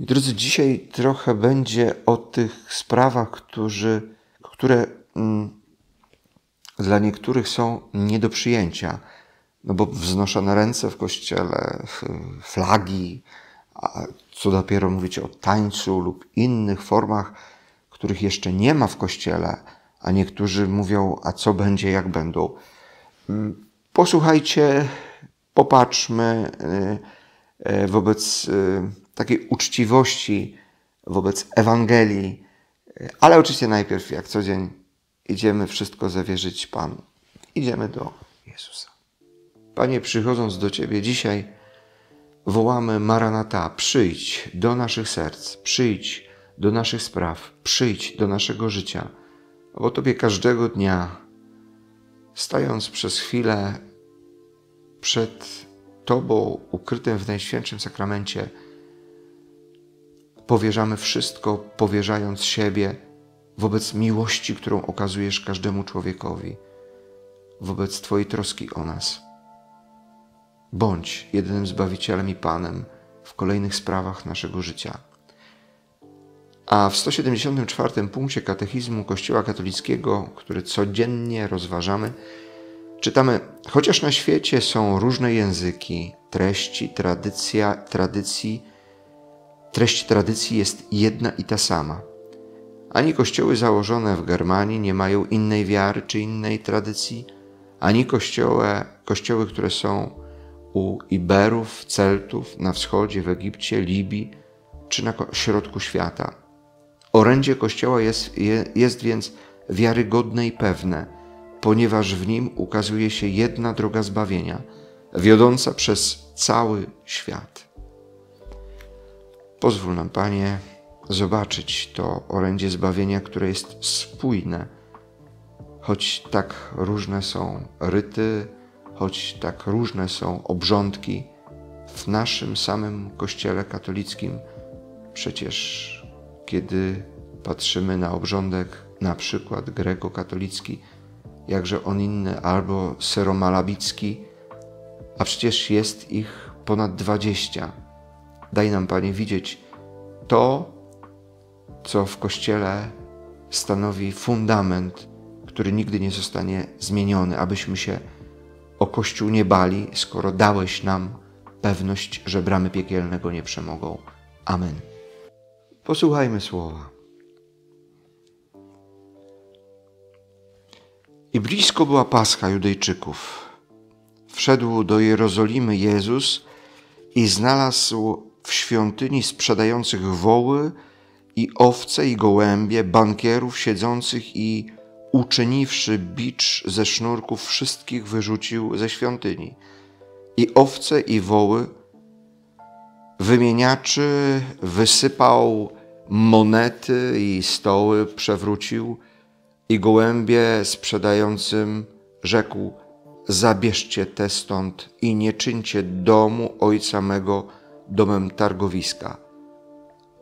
Drodzy, dzisiaj trochę będzie o tych sprawach, którzy, które mm, dla niektórych są nie do przyjęcia, no bo wznoszone ręce w kościele, flagi, a co dopiero mówić o tańcu lub innych formach, których jeszcze nie ma w kościele, a niektórzy mówią, a co będzie, jak będą. Mm, posłuchajcie, popatrzmy y, y, wobec y, takiej uczciwości wobec Ewangelii, ale oczywiście najpierw, jak co dzień, idziemy wszystko zawierzyć Panu. Idziemy do Jezusa. Panie, przychodząc do Ciebie dzisiaj, wołamy Maranata, przyjdź do naszych serc, przyjdź do naszych spraw, przyjdź do naszego życia, bo Tobie każdego dnia, stając przez chwilę przed Tobą, ukrytym w Najświętszym Sakramencie, powierzamy wszystko, powierzając siebie wobec miłości, którą okazujesz każdemu człowiekowi, wobec Twojej troski o nas. Bądź jedynym Zbawicielem i Panem w kolejnych sprawach naszego życia. A w 174 punkcie katechizmu Kościoła katolickiego, który codziennie rozważamy, czytamy: Chociaż na świecie są różne języki, treści, tradycja, tradycji, Treść tradycji jest jedna i ta sama. Ani kościoły założone w Germanii nie mają innej wiary czy innej tradycji, ani kościoły, kościoły które są u Iberów, Celtów, na wschodzie, w Egipcie, Libii czy na środku świata. Orędzie kościoła jest, jest więc wiarygodne i pewne, ponieważ w nim ukazuje się jedna droga zbawienia, wiodąca przez cały świat. Pozwól nam, Panie, zobaczyć to orędzie zbawienia, które jest spójne, choć tak różne są ryty, choć tak różne są obrządki. W naszym samym Kościele katolickim przecież, kiedy patrzymy na obrządek, na przykład greko-katolicki, jakże on inny, albo seromalabicki, a przecież jest ich ponad dwadzieścia Daj nam, Panie, widzieć to, co w Kościele stanowi fundament, który nigdy nie zostanie zmieniony, abyśmy się o Kościół nie bali, skoro dałeś nam pewność, że bramy piekielnego nie przemogą. Amen. Posłuchajmy słowa. I blisko była Pascha Judejczyków. Wszedł do Jerozolimy Jezus i znalazł w świątyni sprzedających woły i owce i gołębie, bankierów siedzących i uczyniwszy bicz ze sznurków wszystkich wyrzucił ze świątyni. I owce i woły wymieniaczy wysypał monety i stoły przewrócił i gołębie sprzedającym rzekł zabierzcie te stąd i nie czyńcie domu ojca mego domem targowiska.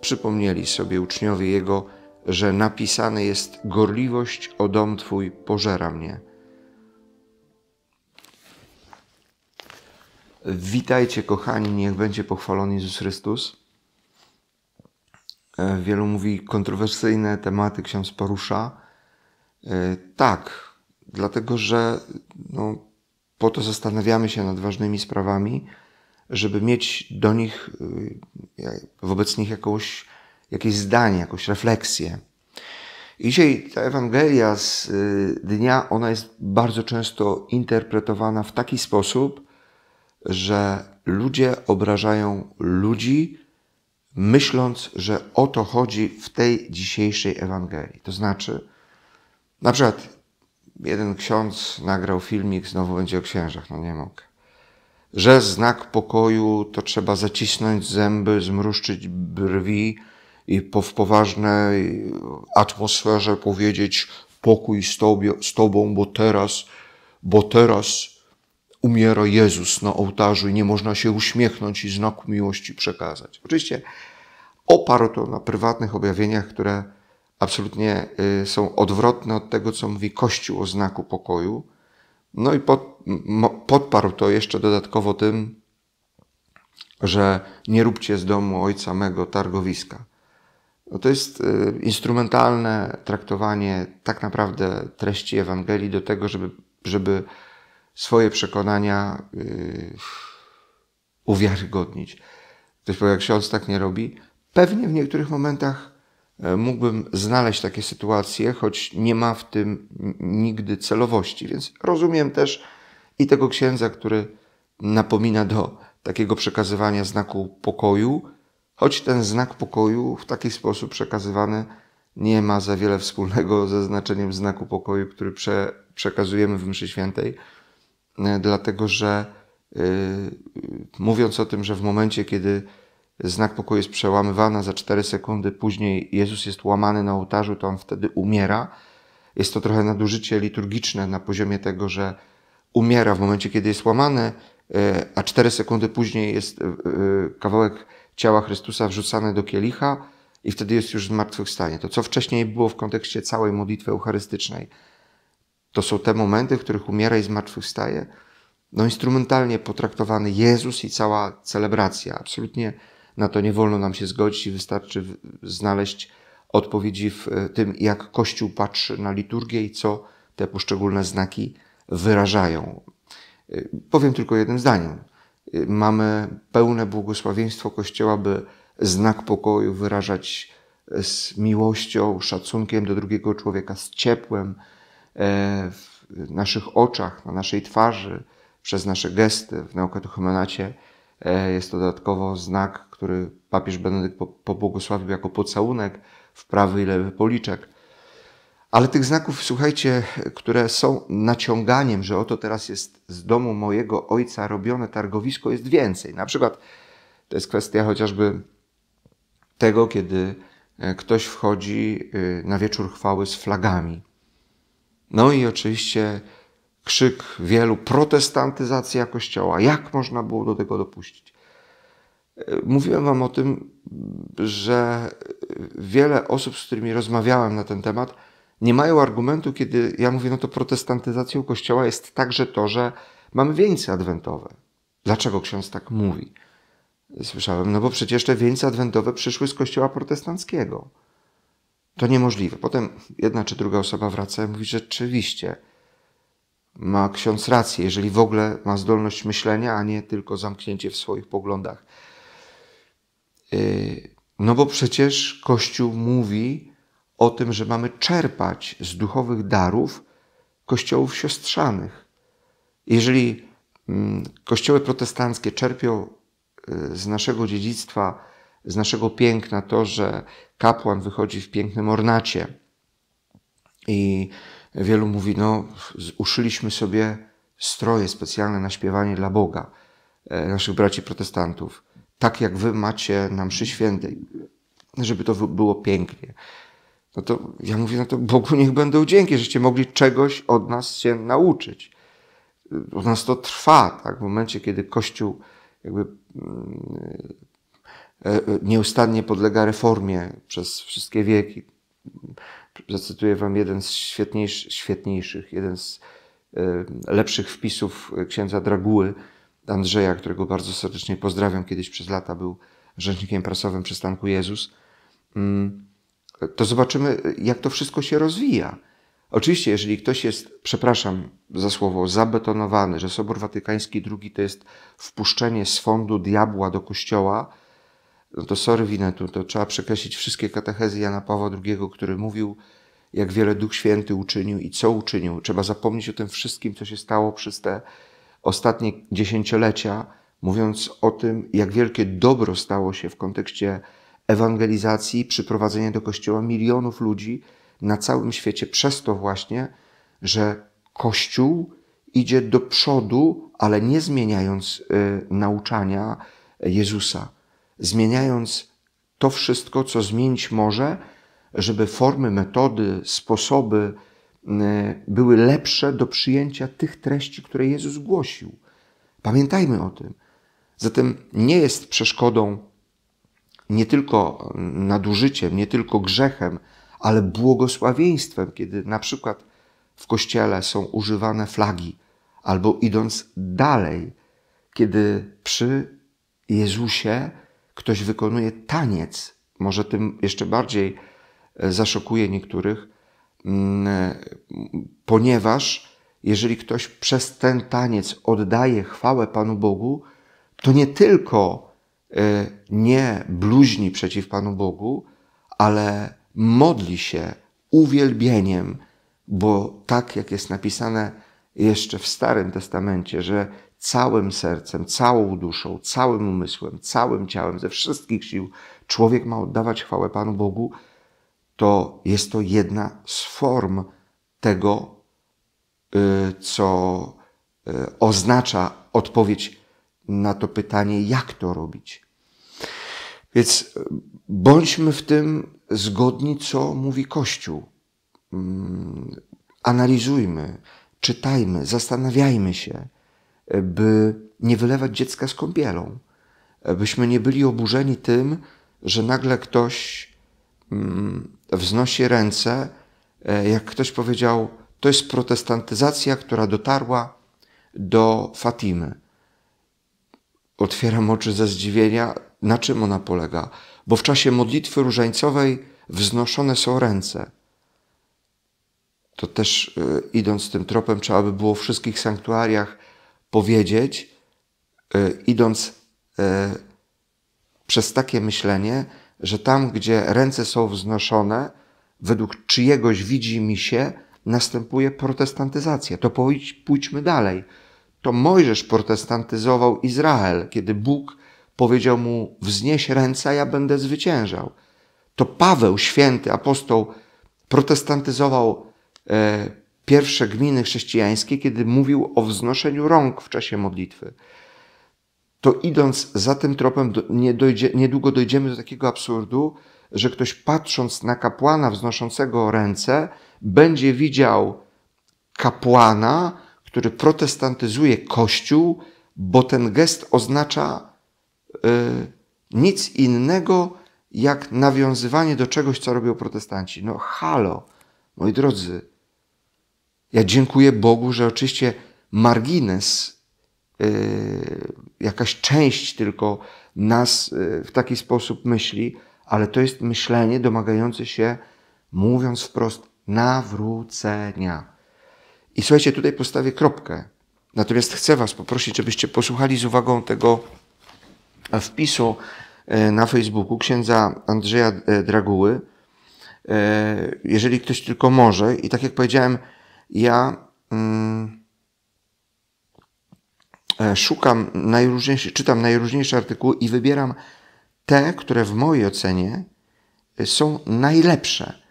Przypomnieli sobie uczniowie jego, że napisane jest: Gorliwość o dom twój pożera mnie. Witajcie, kochani, niech będzie pochwalony Jezus Chrystus. E, wielu mówi kontrowersyjne tematy ksiądz porusza. E, tak, dlatego że no, po to zastanawiamy się nad ważnymi sprawami żeby mieć do nich, y, wobec nich jakąś, jakieś zdanie, jakąś refleksję. I dzisiaj ta Ewangelia z y, dnia, ona jest bardzo często interpretowana w taki sposób, że ludzie obrażają ludzi, myśląc, że o to chodzi w tej dzisiejszej Ewangelii. To znaczy, na przykład jeden ksiądz nagrał filmik, znowu będzie o księżach, no nie mogę że znak pokoju to trzeba zacisnąć zęby, zmruszczyć brwi i po, w poważnej atmosferze powiedzieć pokój z, tobie, z Tobą, bo teraz, bo teraz umiera Jezus na ołtarzu i nie można się uśmiechnąć i znaku miłości przekazać. Oczywiście oparł to na prywatnych objawieniach, które absolutnie y, są odwrotne od tego, co mówi Kościół o znaku pokoju, no i pod, podparł to jeszcze dodatkowo tym, że nie róbcie z domu ojca mego targowiska. No to jest y, instrumentalne traktowanie tak naprawdę treści Ewangelii do tego, żeby, żeby swoje przekonania y, uwiarygodnić. Ktoś powie, jak ksiądz tak nie robi. Pewnie w niektórych momentach E, mógłbym znaleźć takie sytuacje, choć nie ma w tym nigdy celowości. Więc rozumiem też i tego księdza, który napomina do takiego przekazywania znaku pokoju, choć ten znak pokoju w taki sposób przekazywany nie ma za wiele wspólnego ze znaczeniem znaku pokoju, który prze, przekazujemy w Mszy Świętej, e, dlatego że yy, mówiąc o tym, że w momencie, kiedy znak pokoju jest przełamywana za 4 sekundy, później Jezus jest łamany na ołtarzu, to on wtedy umiera. Jest to trochę nadużycie liturgiczne na poziomie tego, że umiera w momencie, kiedy jest łamany, e, a 4 sekundy później jest e, e, kawałek ciała Chrystusa wrzucany do kielicha i wtedy jest już zmartwychwstanie. To, co wcześniej było w kontekście całej modlitwy eucharystycznej, to są te momenty, w których umiera i zmartwychwstaje. No, instrumentalnie potraktowany Jezus i cała celebracja. Absolutnie na to nie wolno nam się zgodzić i wystarczy znaleźć odpowiedzi w e, tym, jak Kościół patrzy na liturgię i co te poszczególne znaki wyrażają. E, powiem tylko jednym zdaniem. E, mamy pełne błogosławieństwo Kościoła, by znak pokoju wyrażać z miłością, szacunkiem do drugiego człowieka, z ciepłem w naszych oczach, na naszej twarzy, przez nasze gesty w naukatechumenacie. E, jest to dodatkowo znak, który papież Benedykt pobłogosławił jako pocałunek w prawy i lewy policzek. Ale tych znaków, słuchajcie, które są naciąganiem, że oto teraz jest z domu mojego ojca robione targowisko, jest więcej. Na przykład to jest kwestia chociażby tego, kiedy e, ktoś wchodzi e, na wieczór chwały z flagami. No i oczywiście krzyk wielu, protestantyzacja Kościoła. Jak można było do tego dopuścić? E, mówiłem Wam o tym, że wiele osób, z którymi rozmawiałem na ten temat, nie mają argumentu, kiedy ja mówię, no to protestantyzacją Kościoła jest także to, że mamy wieńce adwentowe. Dlaczego ksiądz tak mówi? Słyszałem, no bo przecież te wieńce adwentowe przyszły z Kościoła protestanckiego. To niemożliwe. Potem jedna czy druga osoba wraca i mówi, że rzeczywiście, ma ksiądz rację, jeżeli w ogóle ma zdolność myślenia, a nie tylko zamknięcie w swoich poglądach. Y, no bo przecież Kościół mówi o tym, że mamy czerpać z duchowych darów kościołów siostrzanych. Jeżeli mm, kościoły protestanckie czerpią y, z naszego dziedzictwa, z naszego piękna to, że kapłan wychodzi w pięknym ornacie i wielu mówi, no uszyliśmy sobie stroje specjalne na śpiewanie dla Boga, e, naszych braci protestantów, tak jak wy macie na mszy świętej, żeby to było pięknie. No to ja mówię, no to Bogu niech będą dzięki, żeście mogli czegoś od nas się nauczyć. E, od nas to trwa, tak? W momencie, kiedy Kościół jakby mm, e, nieustannie podlega reformie przez wszystkie wieki, zacytuję wam jeden z świetniejszych, świetniejszych jeden z e, lepszych wpisów e, księdza Draguły Andrzeja, którego bardzo serdecznie pozdrawiam. Kiedyś przez lata był rzecznikiem prasowym przystanku Jezus. Mm, to zobaczymy, jak to wszystko się rozwija. Oczywiście, jeżeli ktoś jest, przepraszam za słowo, zabetonowany, że Sobor Watykański II to jest wpuszczenie z diabła do kościoła, no to sorry Winetu, to trzeba przekreślić wszystkie katechezy Jana Pawła II, który mówił, jak wiele Duch Święty uczynił i co uczynił. Trzeba zapomnieć o tym wszystkim, co się stało przez te ostatnie dziesięciolecia, mówiąc o tym, jak wielkie dobro stało się w kontekście ewangelizacji, przyprowadzenia do Kościoła milionów ludzi na całym świecie przez to właśnie, że Kościół idzie do przodu, ale nie zmieniając y, nauczania Jezusa zmieniając to wszystko, co zmienić może, żeby formy, metody, sposoby e, były lepsze do przyjęcia tych treści, które Jezus głosił. Pamiętajmy o tym. Zatem nie jest przeszkodą nie tylko nadużyciem, nie tylko grzechem, ale błogosławieństwem, kiedy na przykład w kościele są używane flagi, albo idąc dalej, kiedy przy Jezusie ktoś wykonuje taniec, może tym jeszcze bardziej e, zaszokuje niektórych, mm, e, ponieważ jeżeli ktoś przez ten taniec oddaje chwałę Panu Bogu, to nie tylko e, nie bluźni przeciw Panu Bogu, ale modli się uwielbieniem, bo tak jak jest napisane jeszcze w Starym Testamencie, że całym sercem, całą duszą, całym umysłem, całym ciałem, ze wszystkich sił człowiek ma oddawać chwałę Panu Bogu, to jest to jedna z form tego, y, co y, oznacza odpowiedź na to pytanie, jak to robić. Więc y, bądźmy w tym zgodni, co mówi Kościół. Mm, analizujmy, czytajmy, zastanawiajmy się by nie wylewać dziecka z kąpielą, byśmy nie byli oburzeni tym, że nagle ktoś mm, wznosi ręce, e, jak ktoś powiedział, to jest protestantyzacja, która dotarła do Fatimy. Otwieram oczy ze zdziwienia, na czym ona polega, bo w czasie modlitwy różańcowej wznoszone są ręce. To też e, idąc tym tropem, trzeba by było w wszystkich sanktuariach powiedzieć, y, idąc y, przez takie myślenie, że tam, gdzie ręce są wznoszone, według czyjegoś widzi mi się, następuje protestantyzacja. To pójdźmy dalej. To Mojżesz protestantyzował Izrael, kiedy Bóg powiedział mu: Wznieś ręce, a ja będę zwyciężał. To Paweł, święty apostoł, protestantyzował e, pierwsze gminy chrześcijańskie, kiedy mówił o wznoszeniu rąk w czasie modlitwy. To idąc za tym tropem, nie dojdzie, niedługo dojdziemy do takiego absurdu, że ktoś patrząc na kapłana wznoszącego ręce, będzie widział kapłana, który protestantyzuje Kościół, bo ten gest oznacza y, nic innego jak nawiązywanie do czegoś, co robią protestanci. No halo, moi drodzy, ja dziękuję Bogu, że oczywiście margines, yy, jakaś część tylko nas yy, w taki sposób myśli, ale to jest myślenie domagające się, mówiąc wprost, nawrócenia. I słuchajcie, tutaj postawię kropkę. Natomiast chcę Was poprosić, żebyście posłuchali z uwagą tego wpisu y, na Facebooku księdza Andrzeja y, Draguły. Y, jeżeli ktoś tylko może, i tak jak powiedziałem, ja mm, e, szukam najróżniejsze, czytam najróżniejsze artykuły i wybieram te, które w mojej ocenie y, są najlepsze.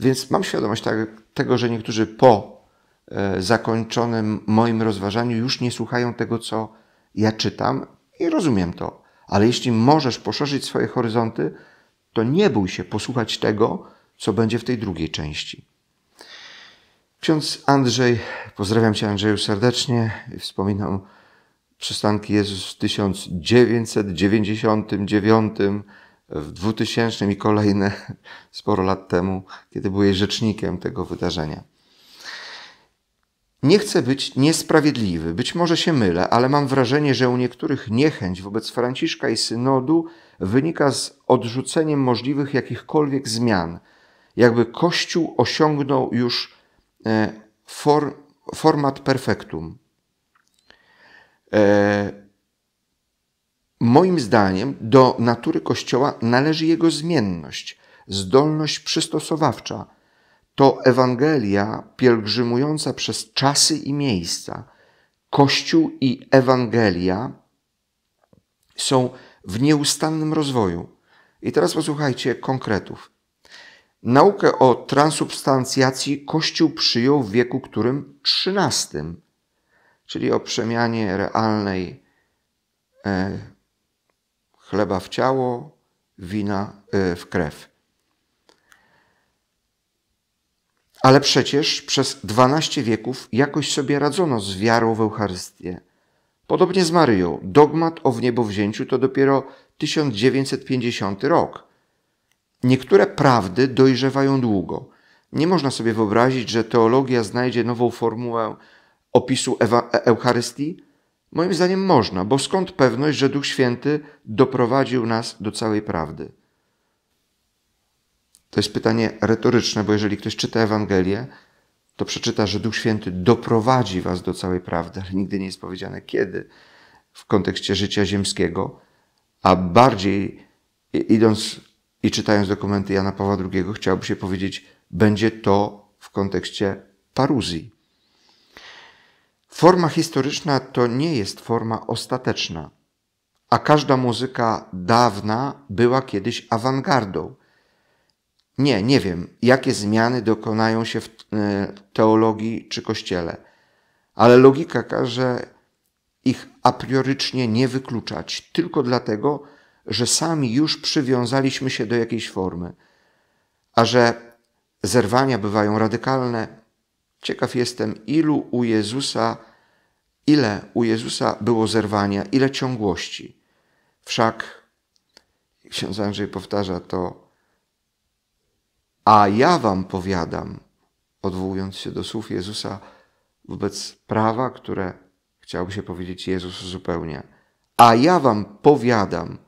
Więc mam świadomość tak, tego, że niektórzy po e, zakończonym moim rozważaniu już nie słuchają tego, co ja czytam i rozumiem to. Ale jeśli możesz poszerzyć swoje horyzonty, to nie bój się posłuchać tego, co będzie w tej drugiej części. Ksiądz Andrzej, pozdrawiam Cię Andrzeju serdecznie. Wspominam przystanki Jezus w 1999, w 2000 i kolejne sporo lat temu, kiedy byłeś rzecznikiem tego wydarzenia. Nie chcę być niesprawiedliwy, być może się mylę, ale mam wrażenie, że u niektórych niechęć wobec Franciszka i synodu wynika z odrzuceniem możliwych jakichkolwiek zmian, jakby Kościół osiągnął już E, for, format perfektum. E, moim zdaniem do natury Kościoła należy jego zmienność, zdolność przystosowawcza. To Ewangelia pielgrzymująca przez czasy i miejsca. Kościół i Ewangelia są w nieustannym rozwoju. I teraz posłuchajcie konkretów. Naukę o transubstancjacji Kościół przyjął w wieku którym XIII, czyli o przemianie realnej e, chleba w ciało, wina e, w krew. Ale przecież przez 12 wieków jakoś sobie radzono z wiarą w Eucharystię. Podobnie z Maryją. Dogmat o wniebowzięciu to dopiero 1950 rok. Niektóre prawdy dojrzewają długo. Nie można sobie wyobrazić, że teologia znajdzie nową formułę opisu Ewa e-, Eucharystii? Moim zdaniem można, bo skąd pewność, że Duch Święty doprowadził nas do całej prawdy? To jest pytanie retoryczne, bo jeżeli ktoś czyta Ewangelię, to przeczyta, że Duch Święty doprowadzi was do całej prawdy, ale nigdy nie jest powiedziane kiedy w kontekście życia ziemskiego, a bardziej idąc i czytając dokumenty Jana Pawła II, chciałoby się powiedzieć, będzie to w kontekście paruzji. Forma historyczna to nie jest forma ostateczna, a każda muzyka dawna była kiedyś awangardą. Nie, nie wiem, jakie zmiany dokonają się w e, teologii czy kościele, ale logika każe ich a priorycznie nie wykluczać, tylko dlatego, że sami już przywiązaliśmy się do jakiejś formy, a że zerwania bywają radykalne. Ciekaw jestem, ilu u Jezusa, ile u Jezusa było zerwania, ile ciągłości. Wszak ksiądz Andrzej powtarza to, a ja wam powiadam, odwołując się do słów Jezusa wobec prawa, które chciałby się powiedzieć Jezus zupełnie. A ja wam powiadam,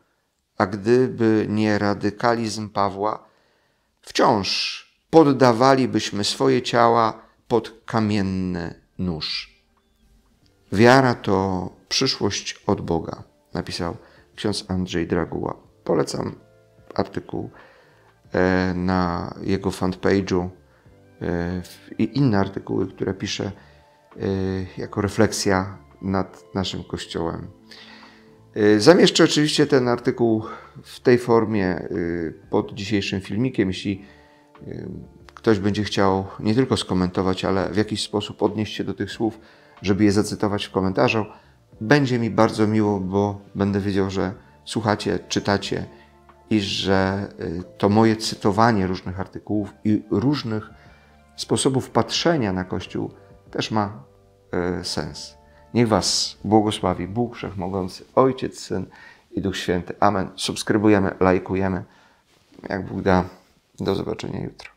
a gdyby nie radykalizm Pawła, wciąż poddawalibyśmy swoje ciała pod kamienny nóż. Wiara to przyszłość od Boga, napisał ksiądz Andrzej Draguła. Polecam artykuł e, na jego fanpage'u e, i inne artykuły, które pisze e, jako refleksja nad naszym Kościołem. Y, zamieszczę oczywiście ten artykuł w tej formie y, pod dzisiejszym filmikiem. Jeśli y, ktoś będzie chciał nie tylko skomentować, ale w jakiś sposób odnieść się do tych słów, żeby je zacytować w komentarzu, będzie mi bardzo miło, bo będę wiedział, że słuchacie, czytacie i że to moje cytowanie różnych artykułów i różnych sposobów patrzenia na Kościół też ma sens. Niech Was błogosławi Bóg Wszechmogący, Ojciec, Syn i Duch Święty. Amen. Subskrybujemy, lajkujemy. Jak Bóg da. Do zobaczenia jutro.